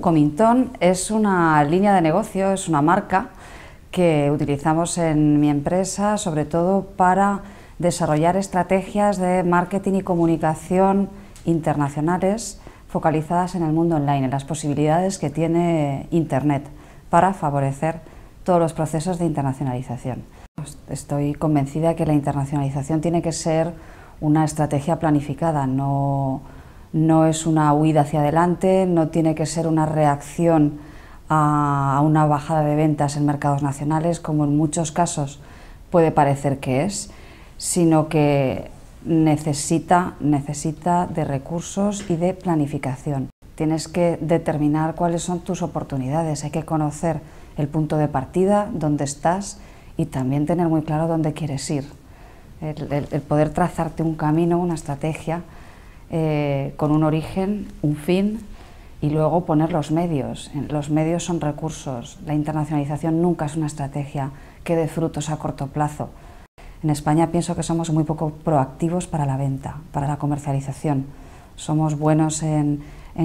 Comintón es una línea de negocio, es una marca que utilizamos en mi empresa sobre todo para desarrollar estrategias de marketing y comunicación internacionales focalizadas en el mundo online, en las posibilidades que tiene Internet para favorecer todos los procesos de internacionalización. Estoy convencida que la internacionalización tiene que ser una estrategia planificada, no no es una huida hacia adelante, no tiene que ser una reacción a una bajada de ventas en mercados nacionales, como en muchos casos puede parecer que es, sino que necesita, de recursos y de planificación. Tienes que determinar cuáles son tus oportunidades, hay que conocer el punto de partida, dónde estás y también tener muy claro dónde quieres ir. el poder trazarte un camino, una estrategia, eh, con un origen, un fin y luego poner los medios. Los medios son recursos. La internacionalización nunca es una estrategia que dé frutos a corto plazo. En España pienso que somos muy poco proactivos para la venta, para la comercialización. Somos buenos en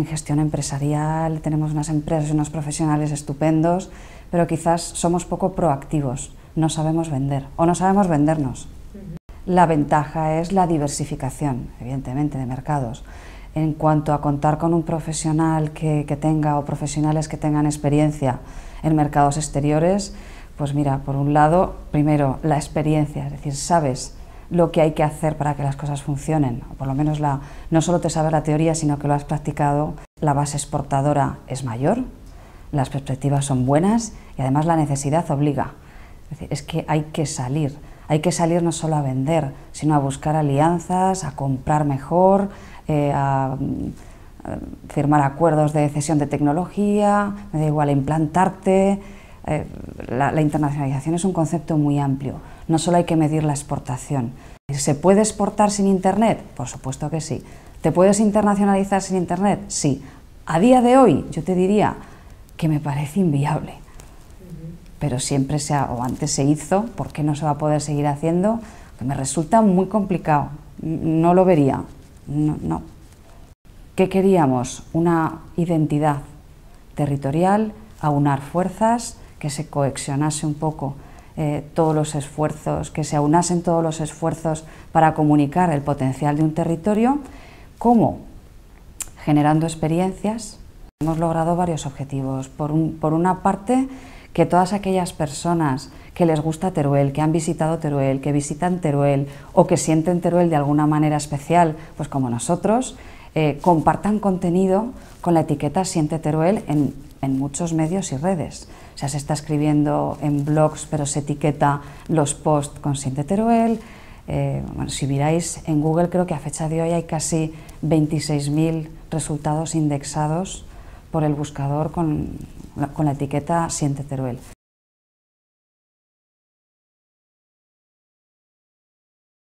gestión empresarial, tenemos unas empresas y unos profesionales estupendos, pero quizás somos poco proactivos, no sabemos vender o no sabemos vendernos. La ventaja es la diversificación, evidentemente, de mercados. En cuanto a contar con un profesional que, tenga o profesionales que tengan experiencia en mercados exteriores, pues mira, por un lado, primero, la experiencia, es decir, sabes lo que hay que hacer para que las cosas funcionen, o por lo menos la, no solo te sabes la teoría, sino que lo has practicado, la base exportadora es mayor, las perspectivas son buenas y además la necesidad obliga. Es, decir, es que hay que salir hay que salir no solo a vender, sino a buscar alianzas, a comprar mejor, eh, mm, a, firmar acuerdos de cesión de tecnología, me da igual, implantarte. Eh, la, la internacionalización es un concepto muy amplio. No solo hay que medir la exportación. ¿Se puede exportar sin Internet? Por supuesto que sí. ¿Te puedes internacionalizar sin Internet? Sí. A día de hoy yo te diría que me parece inviable pero siempre se ha, o antes se hizo, ¿por qué no se va a poder seguir haciendo? me resulta muy complicado, no lo vería, no. ¿Qué queríamos? Una identidad territorial, aunar fuerzas, que se coexionase un poco eh, todos los esfuerzos, que se aunasen todos los esfuerzos para comunicar el potencial de un territorio, como generando experiencias. Hemos logrado varios objetivos. por una parte, que todas aquellas personas que les gusta Teruel, que han visitado Teruel, que visitan Teruel o que sienten Teruel de alguna manera especial, pues como nosotros, eh, compartan contenido con la etiqueta Siente Teruel en, muchos medios y redes. O sea, se está escribiendo en blogs, pero se etiqueta los posts con Siente Teruel. Eh, si miráis en Google, creo que a fecha de hoy hay casi 26.000 resultados indexados por el buscador con, con la etiqueta Siente Teruel.